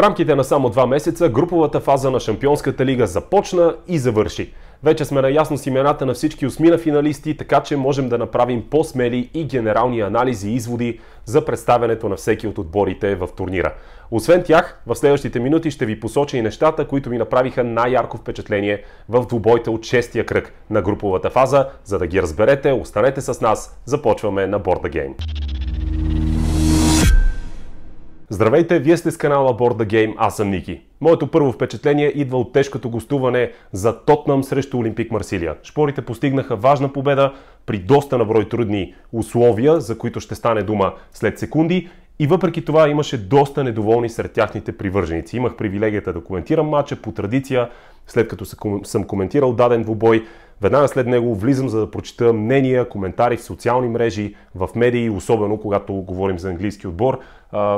В рамките на само два месеца груповата фаза на Шампионската лига започна и завърши. Вече сме наясно с имената на всички осмина финалисти, така че можем да направим по-смели и генерални анализи и изводи за представянето на всеки от отборите в турнира. Освен тях, в следващите минути ще ви посоча и нещата, които ми направиха най-ярко впечатление в двубойта от шестия кръг на груповата фаза. За да ги разберете, останете с нас. Започваме на Борда Гейм. Здравейте, вие сте с канала Board the Game, аз съм Ники. Моето първо впечатление идва от тежкото гостуване за Тотнам срещу Олимпик Марсилия. Шпорите постигнаха важна победа при доста наброй трудни условия, за които ще стане дума след секунди. И въпреки това имаше доста недоволни сред тяхните привърженици. Имах привилегията да коментирам матча по традиция след като съм коментирал даден двубой, веднага след него влизам за да прочита мнения, коментари в социални мрежи, в медии, особено когато говорим за английски отбор.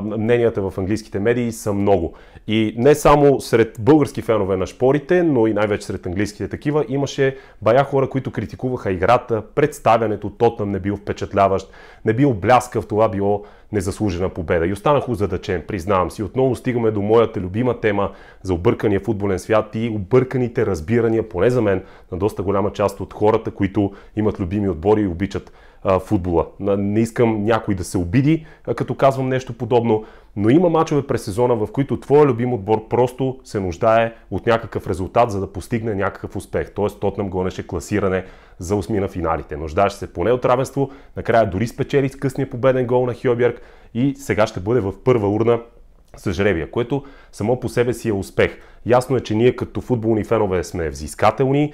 Мненията в английските медии са много. И не само сред български фенове на шпорите, но и най-вече сред английските такива, имаше бая хора, които критикуваха играта, представянето, Тотнам не бил впечатляващ, не бил бляскав, това било незаслужена победа. И останах узадачен, признавам си. Отново стигаме до моята любима тема за объркания футболен свят и объркания сбърканите разбирания, поне за мен, на доста голяма част от хората, които имат любими отбори и обичат а, футбола. Не искам някой да се обиди, а, като казвам нещо подобно, но има мачове през сезона, в които твоя любим отбор просто се нуждае от някакъв резултат, за да постигне някакъв успех. Тоест нам гонеше класиране за осми на финалите. Нуждаеше се поне от равенство, накрая дори спечели с късния победен гол на Хьоберг и сега ще бъде в първа урна с жребия, което само по себе си е успех. Ясно е, че ние като футболни фенове сме взискателни,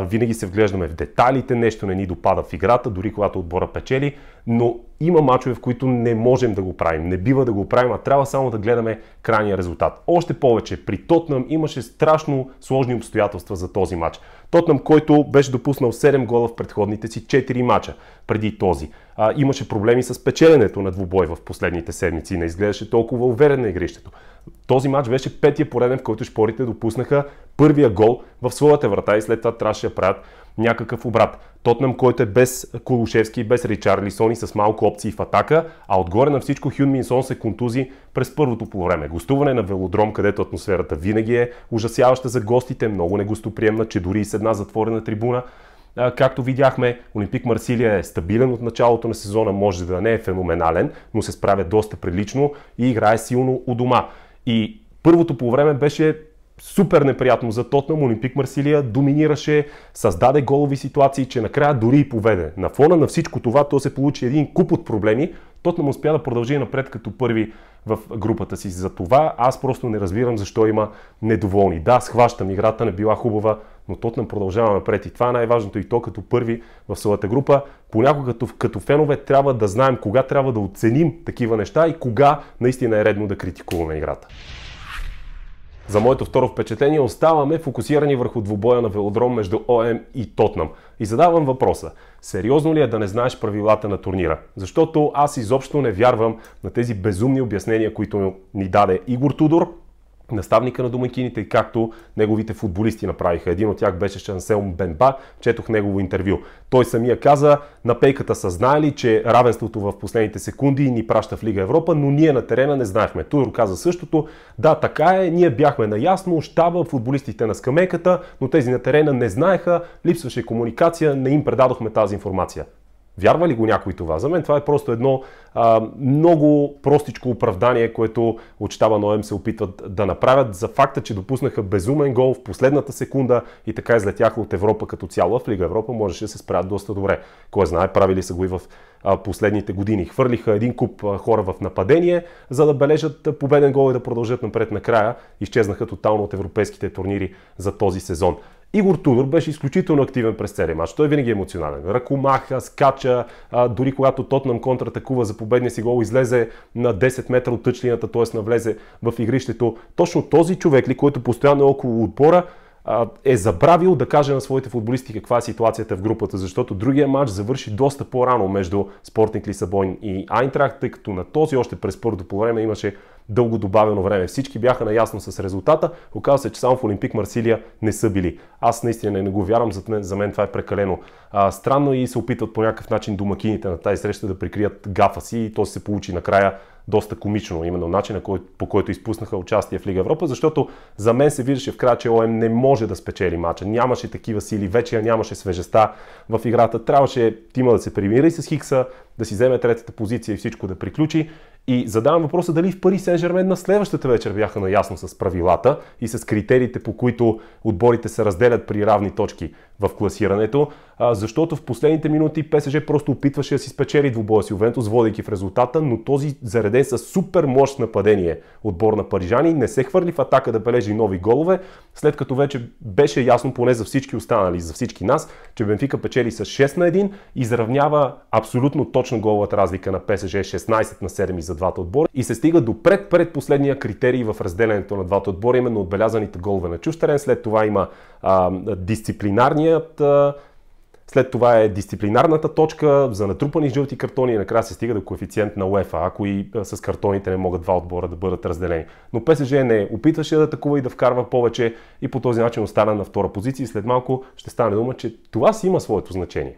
винаги се вглеждаме в деталите, нещо не ни допада в играта, дори когато отбора печели, но има мачове, в които не можем да го правим, не бива да го правим, а трябва само да гледаме крайния резултат. Още повече, при Тотнам имаше страшно сложни обстоятелства за този матч. Тотнам, който беше допуснал 7 гола в предходните си 4 мача преди този. А, имаше проблеми с печеленето на двубой в последните седмици, не изглеждаше толкова уверен на игрището. Този матч беше петия пореден, в който шпорите допуснаха първия гол в своята врата и след това трябваше да правят някакъв обрат. Тотнам, който е без Кулушевски, без Ричарлисон и с малко опции в атака, а отгоре на всичко Хюн Минсон се контузи през първото по време. Гостуване на велодром, където атмосферата винаги е ужасяваща за гостите, много негостоприемна, че дори и с една затворена трибуна Както видяхме, Олимпик Марсилия е стабилен от началото на сезона, може да не е феноменален, но се справя доста прилично и играе силно у дома. И първото по време беше супер неприятно за Тотнам. Олимпик Марсилия доминираше, създаде голови ситуации, че накрая дори и поведе. На фона на всичко това, то се получи един куп от проблеми. Тотнам успя да продължи напред като първи в групата си. За това аз просто не разбирам защо има недоволни. Да, схващам, играта не била хубава, но Тотнам продължава напред и това е най-важното и то като първи в своята група. Понякога като, като фенове трябва да знаем кога трябва да оценим такива неща и кога наистина е редно да критикуваме играта. За моето второ впечатление оставаме фокусирани върху двубоя на велодром между ОМ и Тотнам. И задавам въпроса. Сериозно ли е да не знаеш правилата на турнира? Защото аз изобщо не вярвам на тези безумни обяснения, които ни даде Игор Тудор наставника на домакините, както неговите футболисти направиха. Един от тях беше Шансел Бенба, четох негово интервю. Той самия каза, на пейката са знаели, че равенството в последните секунди ни праща в Лига Европа, но ние на терена не знаехме. Тур каза същото, да, така е, ние бяхме наясно, щаба, футболистите на скамейката, но тези на терена не знаеха, липсваше комуникация, не им предадохме тази информация. Вярва ли го някой това? За мен това е просто едно а, много простичко оправдание, което от щаба Ноем се опитват да направят за факта, че допуснаха безумен гол в последната секунда и така излетяха от Европа като цяло. В Лига Европа можеше да се справят доста добре. Кой знае, правили са го и в последните години. Хвърлиха един куп хора в нападение, за да бележат победен гол и да продължат напред накрая. Изчезнаха тотално от европейските турнири за този сезон. Игор Тудор беше изключително активен през целия матч. Той винаги е емоционален. Ръкомаха, скача, а, дори когато Тотнам контратакува за победния си гол, излезе на 10 метра от тъчлината, т.е. навлезе в игрището. Точно този човек ли, който постоянно е около отбора, е забравил да каже на своите футболисти каква е ситуацията в групата, защото другия матч завърши доста по-рано между Спортник Лисабон и Айнтрахт, тъй като на този още през първото по време имаше дълго добавено време. Всички бяха наясно с резултата. Оказва се, че само в Олимпик Марсилия не са били. Аз наистина не го вярвам, за мен, за мен това е прекалено а, странно и се опитват по някакъв начин домакините на тази среща да прикрият гафа си и то се получи накрая доста комично, именно начина по който изпуснаха участие в Лига Европа, защото за мен се виждаше в края, че ОМ не може да спечели мача. Нямаше такива сили, вече нямаше свежеста в играта. Трябваше Тима да се примири с Хикса, да си вземе третата позиция и всичко да приключи. И задавам въпроса дали в Пари Сен Жермен на следващата вечер бяха наясно с правилата и с критериите, по които отборите се разделят при равни точки в класирането, защото в последните минути ПСЖ просто опитваше да си спечели двубоя с Ювентус, водейки в резултата, но този зареден с супер мощ нападение отбор на парижани не се хвърли в атака да бележи нови голове, след като вече беше ясно поне за всички останали, за всички нас, че Бенфика печели с 6 на 1, изравнява абсолютно точно головата разлика на ПСЖ 16 на 7 и за двата отбора и се стига до пред критерий в разделянето на двата отбора, именно отбелязаните голове на чущерен. След това има а, дисциплинарния изпълнят. След това е дисциплинарната точка за натрупани жълти картони и накрая се стига до коефициент на УЕФА, ако и с картоните не могат два отбора да бъдат разделени. Но ПСЖ не опитваше да атакува и да вкарва повече и по този начин остана на втора позиция и след малко ще стане дума, че това си има своето значение.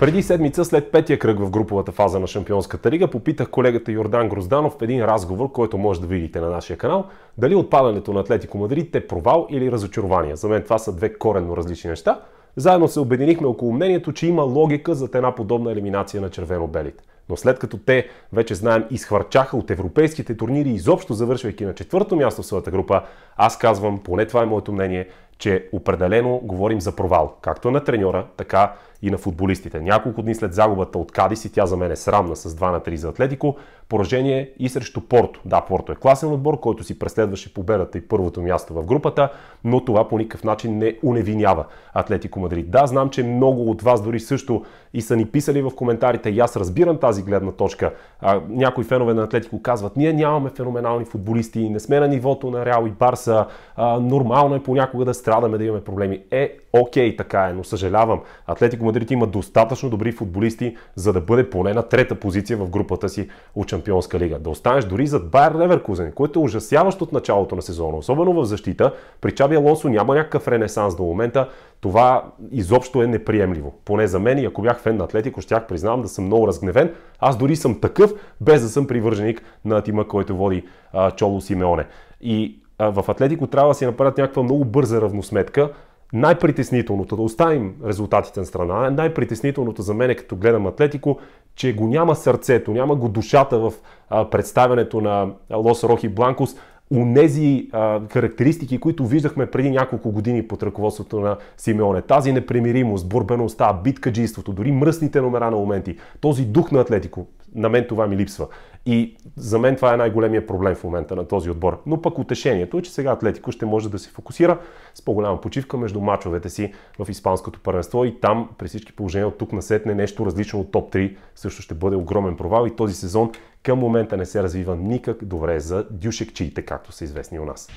Преди седмица, след петия кръг в груповата фаза на Шампионската лига, попитах колегата Йордан Грозданов в един разговор, който може да видите на нашия канал, дали отпадането на Атлетико Мадрид е провал или разочарование. За мен това са две коренно различни неща. Заедно се обединихме около мнението, че има логика за една подобна елиминация на червено-белите. Но след като те, вече знаем, изхвърчаха от европейските турнири, изобщо завършвайки на четвърто място в своята група, аз казвам, поне това е моето мнение, че определено говорим за провал, както на треньора, така и на футболистите. Няколко дни след загубата от Кадис и тя за мен е срамна с 2 на 3 за Атлетико, Поражение и срещу Порто. Да, Порто е класен отбор, който си преследваше победата и първото място в групата, но това по никакъв начин не уневинява Атлетико Мадрид. Да, знам, че много от вас дори също и са ни писали в коментарите и аз разбирам тази гледна точка. А, някои фенове на Атлетико казват, ние нямаме феноменални футболисти, не сме на нивото на Реал и Барса, а, нормално е понякога да страдаме, да имаме проблеми. Е, окей, така е, но съжалявам. Атлетико Мадрид има достатъчно добри футболисти, за да бъде поне на трета позиция в групата си от Шампионска лига. Да останеш дори зад Байер Леверкузен, което е ужасяващо от началото на сезона, особено в защита. При Чаби Алонсо няма някакъв ренесанс до момента. Това изобщо е неприемливо. Поне за мен и ако бях фен на Атлетико, щях признавам да съм много разгневен. Аз дори съм такъв, без да съм привърженик на тима, който води а, Чоло Симеоне. И в Атлетико трябва да си направят някаква много бърза равносметка най-притеснителното, да оставим резултатите на страна, най-притеснителното за мен е като гледам Атлетико, че го няма сърцето, няма го душата в а, представянето на Лос Рохи Бланкос, нези а, характеристики, които виждахме преди няколко години под ръководството на Симеоне. Тази непримиримост, борбеността, биткаджийството, дори мръсните номера на моменти, този дух на Атлетико, на мен това ми липсва. И за мен това е най-големия проблем в момента на този отбор. Но пък утешението е, че сега Атлетико ще може да се фокусира с по-голяма почивка между мачовете си в Испанското първенство и там при всички положения от тук насетне нещо различно от топ 3 също ще бъде огромен провал и този сезон към момента не се развива никак добре за дюшекчиите, както са известни у нас.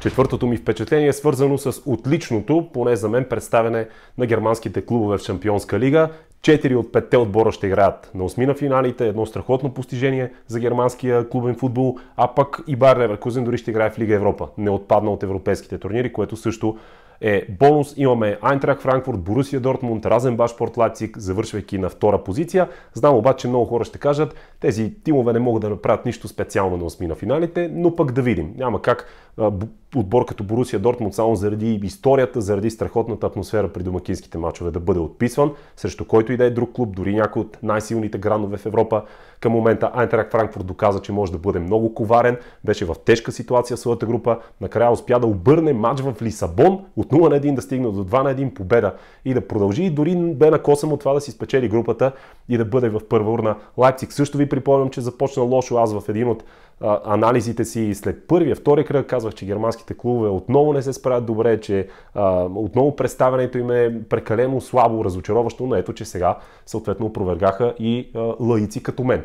Четвъртото ми впечатление е свързано с отличното, поне за мен, представяне на германските клубове в Шампионска лига Четири от петте отбора ще играят на осми на финалите, едно страхотно постижение за германския клубен футбол, а пък и Бар Леверкузен дори ще играе в Лига Европа. Не отпадна от европейските турнири, което също е бонус. Имаме Айнтрак Франкфурт, Борусия Дортмунд, Разенбаш, Порт Лайпциг, завършвайки на втора позиция. Знам обаче много хора ще кажат, тези тимове не могат да направят нищо специално на осми на финалите, но пък да видим. Няма как отбор като Борусия Дортмунд само заради историята, заради страхотната атмосфера при домакинските мачове да бъде отписван, срещу който и да е друг клуб, дори някой от най-силните гранове в Европа. Към момента Айнтрак Франкфурт доказа, че може да бъде много коварен, беше в тежка ситуация в своята група, накрая успя да обърне матч в Лисабон от 0 на 1 да стигне до 2 на 1 победа и да продължи и дори бе на косъм от това да си спечели групата и да бъде в първа урна. Лайпциг също ви припомням, че започна лошо. Аз в един от анализите си след първия, втори кръг, казвах, че германските клубове отново не се справят добре, че а, отново представянето им е прекалено слабо, разочароващо, но ето, че сега съответно опровергаха и а, лаици като мен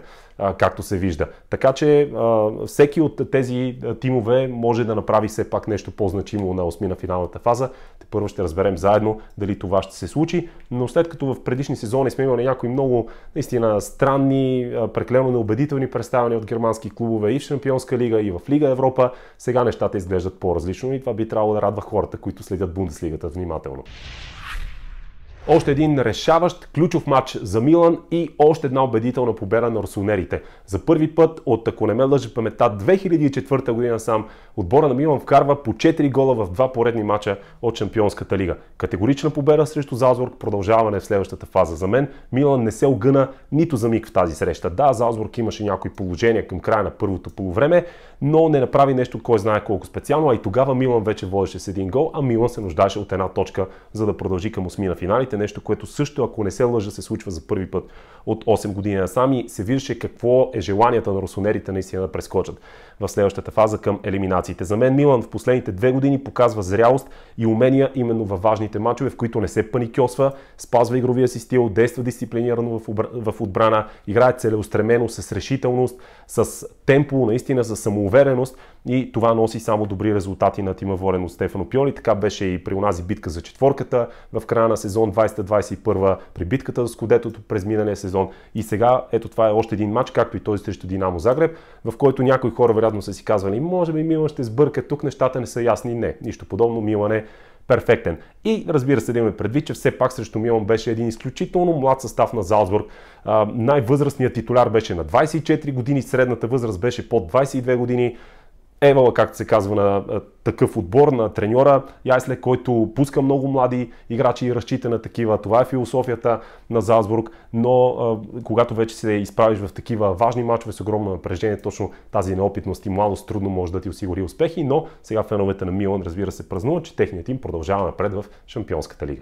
както се вижда. Така че всеки от тези тимове може да направи все пак нещо по-значимо на осми на финалната фаза. Те първо ще разберем заедно дали това ще се случи, но след като в предишни сезони сме имали някои много наистина странни, преклено неубедителни представяния от германски клубове и в Шампионска лига, и в Лига Европа, сега нещата изглеждат по-различно и това би трябвало да радва хората, които следят Бундеслигата внимателно. Още един решаващ ключов матч за Милан и още една убедителна победа на русонерите. За първи път от, ако не ме лъжи памета, 2004 година сам, отбора на Милан вкарва по 4 гола в два поредни матча от Шампионската лига. Категорична победа срещу Залзбург, продължаване в следващата фаза. За мен Милан не се огъна нито за миг в тази среща. Да, Залзбург имаше някои положения към края на първото полувреме, но не направи нещо, кой знае колко специално, а и тогава Милан вече водеше с един гол, а Милан се нуждаеше от една точка, за да продължи към осмина финалите е нещо, което също, ако не се лъжа, се случва за първи път от 8 години насам и се виждаше какво е желанието на русонерите наистина да прескочат в следващата фаза към елиминациите. За мен Милан в последните две години показва зрялост и умения именно във важните матчове, в които не се паникьосва, спазва игровия си стил, действа дисциплинирано в отбрана, играе целеустремено, с решителност, с темпо, наистина с самоувереност и това носи само добри резултати на тима Ворен от Стефано Пиоли. Така беше и при унази битка за четворката в края на сезон 2020-2021 при битката за Скудетото през миналия сезон. И сега ето това е още един матч, както и този срещу Динамо Загреб, в който някои хора вероятно са си казвали, може би Милан ще сбърка, тук нещата не са ясни. Не, нищо подобно, Милан е перфектен. И разбира се, да имаме предвид, че все пак срещу Милан беше един изключително млад състав на Залцбург. Най-възрастният титуляр беше на 24 години, средната възраст беше под 22 години. Емала, както се казва на такъв отбор, на треньора Яйсле, който пуска много млади играчи и разчита на такива. Това е философията на Залсбург, но когато вече се изправиш в такива важни мачове с огромно напрежение, точно тази неопитност и младост трудно може да ти осигури успехи, но сега феновете на Милан разбира се празнуват, че техният им продължава напред в Шампионската лига.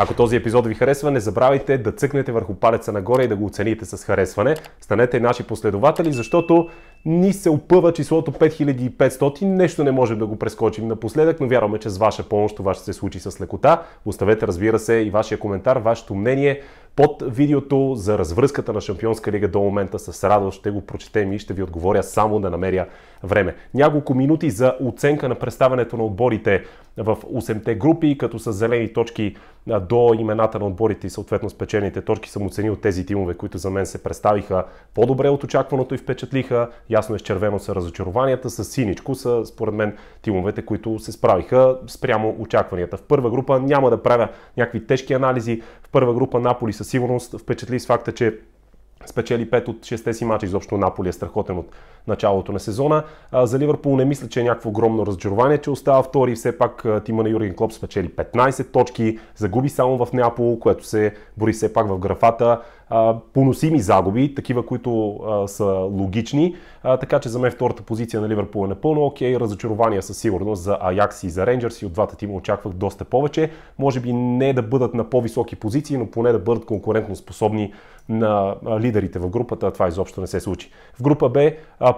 Ако този епизод ви харесва, не забравяйте да цъкнете върху палеца нагоре и да го оцените с харесване. Станете наши последователи, защото ни се опъва числото 5500. Нещо не можем да го прескочим напоследък, но вярваме, че с ваша помощ това ще се случи с лекота. Оставете, разбира се, и вашия коментар, вашето мнение под видеото за развръзката на Шампионска лига до момента с радост ще го прочетем и ще ви отговоря само да намеря време. Няколко минути за оценка на представането на отборите в 8-те групи, като с зелени точки до имената на отборите и съответно печените точки съм оценил тези тимове, които за мен се представиха по-добре от очакваното и впечатлиха Ясно е, с червено са разочарованията, с синичко са, според мен, тимовете, които се справиха спрямо очакванията. В първа група няма да правя някакви тежки анализи. В първа група Наполи със сигурност впечатли с факта, че спечели 5 от 6 си мача. Изобщо Наполи е страхотен от началото на сезона. За Ливърпул не мисля, че е някакво огромно разочарование, че остава втори. Все пак тима на Юрген Клоп спечели 15 точки, загуби само в Неапол, което се бори все пак в графата поносими загуби, такива, които са логични. така че за мен втората позиция на Ливърпул е напълно окей. Разочарования със сигурност за Аякс и за Рейнджерс и от двата тима очаквах доста повече. Може би не да бъдат на по-високи позиции, но поне да бъдат конкурентно способни на лидерите в групата. Това изобщо не се случи. В група Б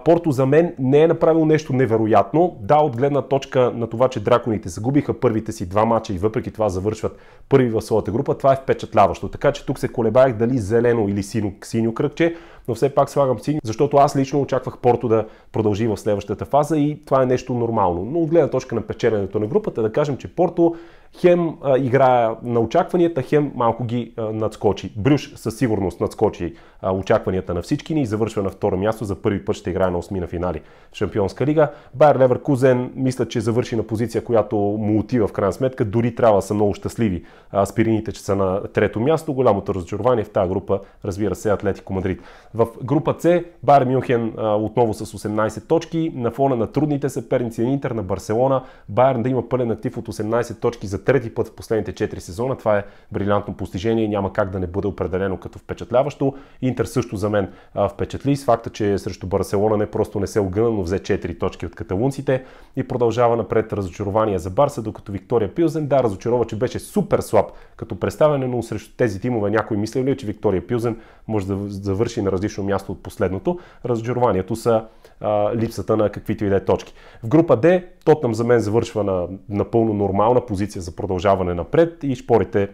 Порто за мен не е направил нещо невероятно. Да, от гледна точка на това, че драконите загубиха първите си два мача и въпреки това завършват първи в своята група, това е впечатляващо. Така че тук се колебаях дали за зелено или синьо, синьо кръгче, но все пак слагам си, защото аз лично очаквах Порто да продължи в следващата фаза и това е нещо нормално. Но от гледна точка на печеленето на групата, да кажем, че Порто хем а, играе на очакванията, хем малко ги а, надскочи. Брюш със сигурност надскочи а, очакванията на всички ни и завършва на второ място. За първи път ще играе на 8 на финали в Шампионска лига. Байер Левер Кузен мисля, че завърши на позиция, която му отива в крайна сметка. Дори трябва да са много щастливи а, спирините, че са на трето място. Голямото разочарование в тази група, разбира се, Атлетико Мадрид. В група С Байер Мюнхен отново с 18 точки. На фона на трудните съперници на Интер, на Барселона, Байер да има пълен актив от 18 точки за трети път в последните 4 сезона. Това е брилянтно постижение и няма как да не бъде определено като впечатляващо. Интер също за мен впечатли с факта, че срещу Барселона не просто не се огъна, но взе 4 точки от каталунците и продължава напред разочарование за Барса, докато Виктория Пилзен, да, разочарова, че беше супер слаб като представяне, но срещу тези тимове някой мислил ли, че Виктория Пилзен може да завърши на различно място от последното. Разочарованието са а, липсата на каквито и да е точки. В група D Тотнам за мен завършва на напълно нормална позиция за продължаване напред и шпорите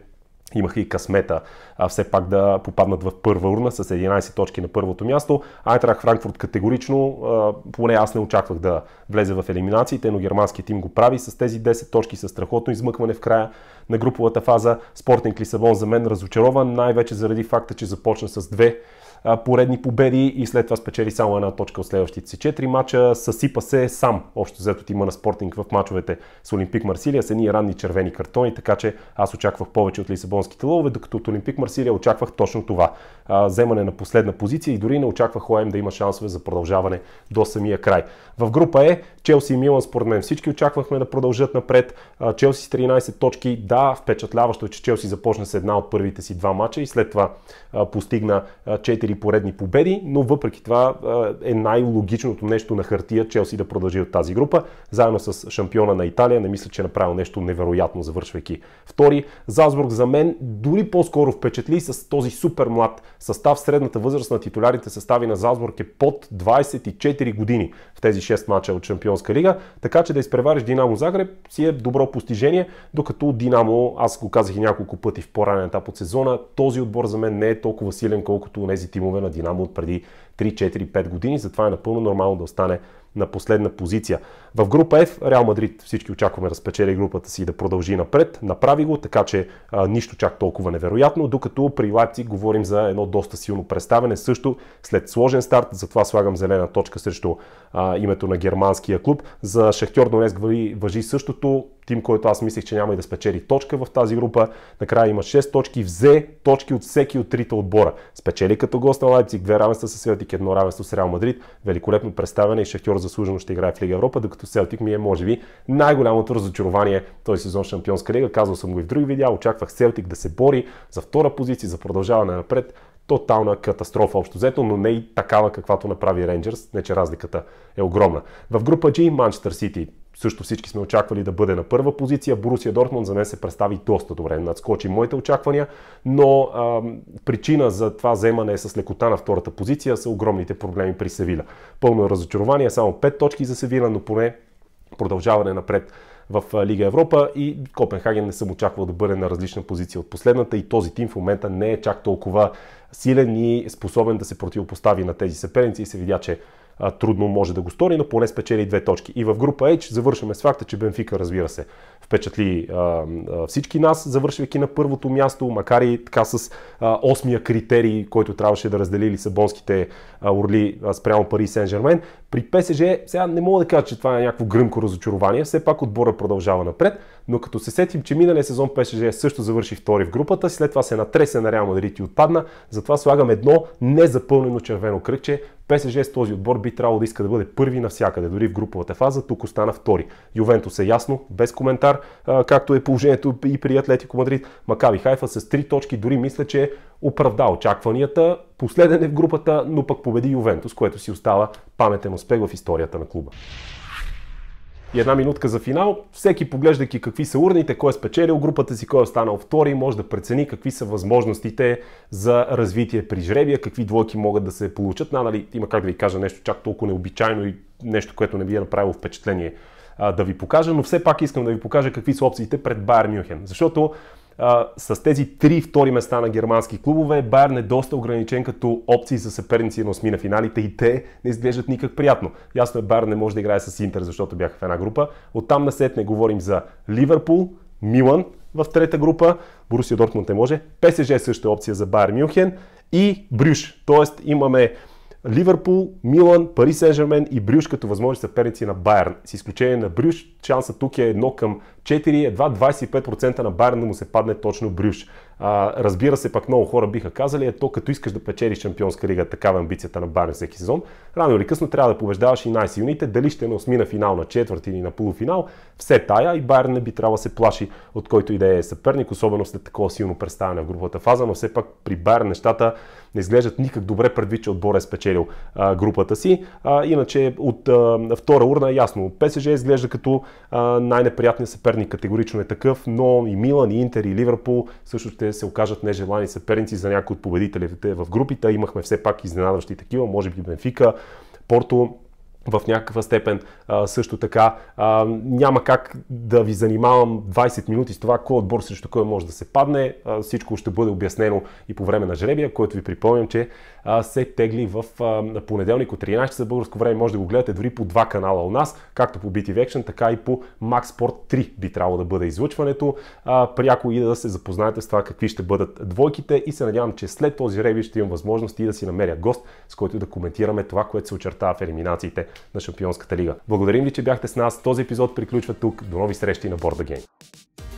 имаха и късмета а все пак да попаднат в първа урна с 11 точки на първото място. Айтрах Франкфурт категорично, а, поне аз не очаквах да влезе в елиминациите, но германският тим го прави с тези 10 точки, с страхотно измъкване в края на груповата фаза. Спортинг Лисабон за мен разочарован, най-вече заради факта, че започна с две поредни победи и след това спечели само една точка от следващите си 4 мача. Съсипа се сам, общо взето тима на Спортинг в мачовете с Олимпик Марсилия с едни ранни червени картони, така че аз очаквах повече от лисабонските лове, докато от Олимпик Марсилия очаквах точно това а, вземане на последна позиция и дори не очаква ОМ да има шансове за продължаване до самия край. В група Е, Челси и Милан, според мен всички очаквахме да продължат напред. А, Челси с 13 точки, да, впечатляващо е, че Челси започна с една от първите си два мача и след това а, постигна 4 поредни победи, но въпреки това е най-логичното нещо на хартия Челси да продължи от тази група, заедно с шампиона на Италия. Не мисля, че е направил нещо невероятно, завършвайки втори. Залсбург за мен дори по-скоро впечатли с този супер млад състав средната възраст на титулярите състави на Залцбург е под 24 години в тези 6 мача от Шампионска лига, така че да изпревариш Динамо Загреб си е добро постижение, докато Динамо, аз го казах и няколко пъти в по-ранен етап от сезона, този отбор за мен не е толкова силен, колкото тези тимове на Динамо от преди 3-4-5 години, затова е напълно нормално да остане на последна позиция. В група F Реал Мадрид всички очакваме да спечели групата си и да продължи напред. Направи го, така че а, нищо чак толкова невероятно, докато при Лайпци говорим за едно доста силно представене. Също след сложен старт, затова слагам зелена точка срещу а, името на германския клуб. За Шахтьор Донецк въжи същото тим, който аз мислех, че няма и да спечели точка в тази група. Накрая има 6 точки, взе точки от всеки от трите отбора. Спечели като гост на Лайпциг, две равенства с Селтик, едно равенство с Реал Мадрид. Великолепно представяне и Шахтьор заслужено ще играе в Лига Европа, докато Селтик ми е, може би, най-голямото разочарование този сезон Шампионска лига. Казвал съм го и в други видеа, очаквах Селтик да се бори за втора позиция, за продължаване напред тотална катастрофа общо взето, но не и такава каквато направи Рейнджерс, не че разликата е огромна. В група G Манчестър Сити също всички сме очаквали да бъде на първа позиция. Борусия Дортмунд за мен се представи доста добре, надскочи моите очаквания, но а, причина за това вземане с лекота на втората позиция са огромните проблеми при Севиля. Пълно разочарование, само 5 точки за Севиля, но поне продължаване напред в Лига Европа и Копенхаген не съм очаквал да бъде на различна позиция от последната и този тим в момента не е чак толкова силен и способен да се противопостави на тези съперници и се видя, че а, трудно може да го стори, но поне спечели две точки. И в група H завършваме с факта, че Бенфика, разбира се, впечатли а, а, всички нас, завършвайки на първото място, макар и така с а, осмия критерий, който трябваше да раздели лисабонските а, орли а, спрямо Пари Сен-Жермен. При ПСЖ сега не мога да кажа, че това е някакво гръмко разочарование, все пак отбора продължава напред, но като се сетим, че миналия сезон ПСЖ също завърши втори в групата, след това се натресе на Реал Мадрид и отпадна, затова слагам едно незапълнено червено кръгче ПСЖ с този отбор би трябвало да иска да бъде първи навсякъде, дори в груповата фаза, тук остана втори. Ювентус е ясно, без коментар, както е положението и при Атлетико Мадрид. Макаби Хайфа с три точки, дори мисля, че е оправда очакванията. Последен е в групата, но пък победи Ювентус, което си остава паметен успех в историята на клуба и една минутка за финал, всеки поглеждайки какви са урните, кой е спечелил групата си, кой е останал втори, може да прецени какви са възможностите за развитие при жребия, какви двойки могат да се получат. нали, има как да ви кажа нещо чак толкова необичайно и нещо, което не ви е направило впечатление да ви покажа, но все пак искам да ви покажа какви са опциите пред Байер Мюнхен. Защото а, с тези три втори места на германски клубове, Байерн е доста ограничен като опции за съперници на осми на финалите и те не изглеждат никак приятно. Ясно е, Байерн не може да играе с Интер, защото бяха в една група. Оттам не говорим за Ливърпул, Милан в трета група, Борусия Дортмунд не може, ПСЖ също е опция за Байер Мюнхен и Брюш. Тоест имаме Ливърпул, Милан, Пари Сен-Жермен и Брюш като възможни съперници на Байерн. С изключение на Брюш, шанса тук е 1 към 4, едва 25% на Байерн му се падне точно Брюш. А, разбира се, пак много хора биха казали, ето като искаш да печелиш Шампионска лига, такава амбицията на Барен всеки сезон, рано или късно трябва да побеждаваш и най-силните, дали ще е на на финал, на четвърт или на полуфинал, все тая и Байерн не би трябвало да се плаши от който и да е съперник, особено след такова силно представяне в груповата фаза, но все пак при Байерн нещата не изглеждат никак добре предвид, че отбор е спечелил а, групата си. А, иначе от а, втора урна е ясно, ПСЖ изглежда като най-неприятният съперник, категорично е такъв, но и Милан, и Интер, и Ливърпул също ще ще се окажат нежелани съперници за някои от победителите в групите. Имахме все пак изненадващи такива, може би Бенфика, Порто, в някаква степен а, също така. А, няма как да ви занимавам 20 минути с това, кой отбор срещу кой може да се падне. А, всичко ще бъде обяснено и по време на жребия, който ви припомням, че се тегли в понеделник от 13 часа българско време. Може да го гледате дори по два канала у нас, както по BTV Action, така и по Max Sport 3 би трябвало да бъде излъчването. Пряко и да се запознаете с това какви ще бъдат двойките и се надявам, че след този реби ще имам възможност и да си намеря гост, с който да коментираме това, което се очертава в елиминациите на Шампионската лига. Благодарим ви, че бяхте с нас. Този епизод приключва тук. До нови срещи на Борда Гейм.